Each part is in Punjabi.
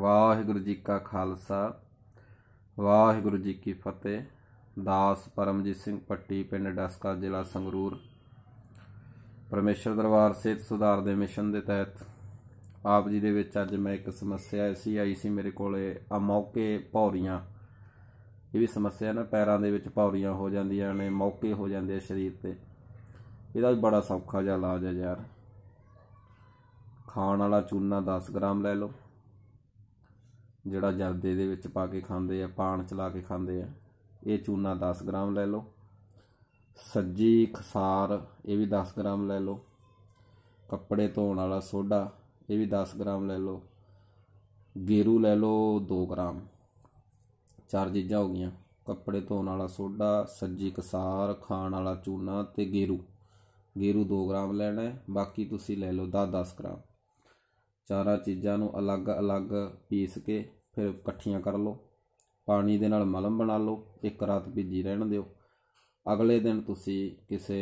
ਵਾਹਿਗੁਰੂ ਜੀ ਕਾ ਖਾਲਸਾ ਵਾਹਿਗੁਰੂ ਜੀ ਕੀ ਫਤਿਹ ਦਾਸ ਪਰਮਜੀਤ ਸਿੰਘ ਪੱਟੀ ਪਿੰਡ ਡਸਕਾ ਜ਼ਿਲ੍ਹਾ ਸੰਗਰੂਰ ਪਰਮੇਸ਼ਰ ਦਰਬਾਰ ਸਿਹਤ ਸੁਧਾਰ ਦੇ ਮਿਸ਼ਨ ਦੇ ਤਹਿਤ ਆਪ ਜੀ ਦੇ ਵਿੱਚ ਅੱਜ ਮੈਂ ਇੱਕ ਸਮੱਸਿਆ ਐਸੀ ਆਈ ਸੀ ਮੇਰੇ ਕੋਲੇ ਆ ਮੌਕੇ ਪੌਰੀਆਂ ਇਹ ਵੀ ਸਮੱਸਿਆ ਨਾ ਪੈਰਾਂ ਦੇ ਵਿੱਚ ਪੌਰੀਆਂ ਹੋ ਜਾਂਦੀਆਂ ਨੇ ਮੌਕੇ ਹੋ ਜਾਂਦੇ ਆ ਸਰੀਰ ਤੇ ਇਹਦਾ ਵੀ ਬੜਾ ਸੌਖਾ ਜਿਹਾ ਇਲਾਜ ਹੈ ਯਾਰ ਖਾਣ ਵਾਲਾ ਚੂਨਾ 10 ਗ੍ਰਾਮ ਲੈ ਲਓ ਜਿਹੜਾ ਜਰਦੇ ਦੇ ਵਿੱਚ ਪਾ ਕੇ ਖਾਂਦੇ ਆ ਪਾਣ ਚਲਾ ਕੇ ਖਾਂਦੇ ਆ ਇਹ ਚੂਨਾ 10 ਗ੍ਰਾਮ ਲੈ ਲਓ ਸੱਜੀ ਖਸਾਰ ਇਹ ਵੀ 10 ਗ੍ਰਾਮ ਲੈ ਲਓ ਕੱਪੜੇ ਧੋਣ ਵਾਲਾ ਸੋਡਾ ਇਹ ਵੀ 10 ਗ੍ਰਾਮ ਲੈ ਲਓ ਗੇਰੂ ਲੈ ਲਓ 2 ਗ੍ਰਾਮ ਚਾਰ ਚੀਜ਼ਾਂ ਹੋ ਗਈਆਂ ਕੱਪੜੇ ਧੋਣ ਵਾਲਾ ਸੋਡਾ ਸੱਜੀ ਕਸਾਰ ਖਾਣ ਵਾਲਾ ਚੂਨਾ ਤੇ ਗੇਰੂ ਗੇਰੂ 2 ਗ੍ਰਾਮ ਲੈਣਾ ਹੈ ਬਾਕੀ ਤੁਸੀਂ ਲੈ ਲਓ 10 10 ਗ੍ਰਾਮ ਚਾਰਾਂ ਚੀਜ਼ਾਂ ਨੂੰ ਅਲੱਗ-ਅਲੱਗ ਪੀਸ ਕੇ ਫਿਰ ਇਕੱਠੀਆਂ ਕਰ ਲਓ ਪਾਣੀ ਦੇ ਨਾਲ ਮਲਮ ਬਣਾ ਲਓ ਇੱਕ ਰਾਤ ਭਿੱਜੀ ਰਹਿਣ ਦਿਓ ਅਗਲੇ ਦਿਨ ਤੁਸੀਂ ਕਿਸੇ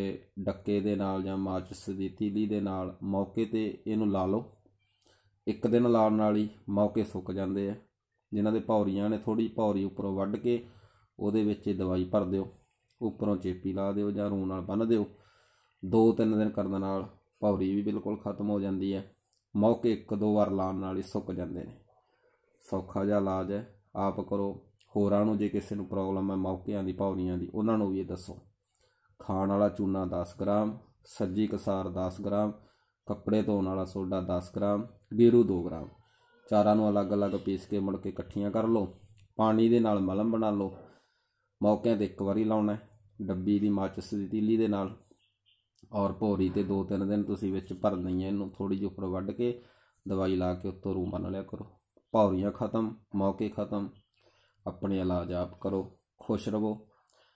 ਡੱਕੇ ਦੇ ਨਾਲ ਜਾਂ ਮਾਚਿਸ ਦੀ ਤੀਲੀ ਦੇ ਨਾਲ ਮੌਕੇ ਤੇ ਇਹਨੂੰ ਲਾ ਲਓ ਇੱਕ ਦਿਨ ਲਾਉਣ ਨਾਲ ਹੀ ਮੌਕੇ ਸੁੱਕ ਜਾਂਦੇ ਆ ਜਿਨ੍ਹਾਂ ਦੇ ਪੌਰੀਆਂ ਨੇ ਥੋੜੀ ਪੌਰੀ ਉੱਪਰੋਂ ਵੱਢ ਕੇ ਉਹਦੇ ਵਿੱਚ ਇਹ ਦਵਾਈ ਭਰ ਦਿਓ ਉੱਪਰੋਂ ਚੇਪੀ ਲਾ ਦਿਓ ਜਾਂ ਰੂੰ ਨਾਲ ਬੰਨ ਦਿਓ ਦੋ ਤਿੰਨ ਦਿਨ ਕਰਨ ਨਾਲ ਪੌਰੀ ਵੀ ਬਿਲਕੁਲ ਖਤਮ ਹੋ ਜਾਂਦੀ ਹੈ ਮੌਕੇ ਇੱਕ ਦੋ ਵਾਰ ਲਾਉਣ ਨਾਲ ਹੀ ਸੁੱਕ ਜਾਂਦੇ ਨੇ ਸੌਖਾ ਜਿਹਾ ਇਲਾਜ ਹੈ ਆਪ ਕਰੋ ਹੋਰਾਂ ਨੂੰ ਜੇ ਕਿਸੇ ਨੂੰ ਪ੍ਰੋਬਲਮ ਹੈ ਮੌਕਿਆਂ ਦੀ ਪੌੜੀਆਂ ਦੀ ਉਹਨਾਂ ਨੂੰ ਵੀ ਇਹ ਦੱਸੋ ਖਾਣ ਵਾਲਾ ਚੂਨਾ 10 ਗ੍ਰਾਮ ਸੱਜੀ ਕਸਾਰ 10 ਗ੍ਰਾਮ ਕੱਪੜੇ ਧੋਣ ਵਾਲਾ ਸੋਡਾ 10 ਗ੍ਰਾਮ ਬੀਰੂ 2 ਗ੍ਰਾਮ ਚਾਰਾਂ ਨੂੰ ਅਲੱਗ-ਅਲੱਗ ਪੀਸ ਕੇ ਮੜ ਕੇ ਇਕੱਠੀਆਂ ਕਰ ਲਓ ਪਾਣੀ ਦੇ ਨਾਲ ਮਲਮ ਬਣਾ ਲਓ ਮੌਕਿਆਂ ਤੇ ਇੱਕ ਵਾਰੀ ਲਾਉਣਾ ਡੱਬੀ ਦੀ ਮਾਚਸ ਦੀ ਤੀਲੀ ਦੇ ਨਾਲ ਔਰ ਭੋਰੀ ਤੇ 2-3 ਦਿਨ ਤੁਸੀਂ ਵਿੱਚ ਭਰ ਲਈਆਂ ਇਹਨੂੰ ਥੋੜੀ ਜਿਹੀ ਉੱਪਰ ਵੱਢ ਕੇ ਦਵਾਈ ਲਾ ਕੇ ਉੱਤੋਂ ਰੂਮ ਬੰਨ ਲਿਆ ਕਰੋ ਪੌੜੀਆਂ ਖਤਮ ਮੌਕੇ ਖਤਮ ਆਪਣੇ ਇਲਾਜ ਆਪ ਕਰੋ ਖੁਸ਼ ਰਹੋ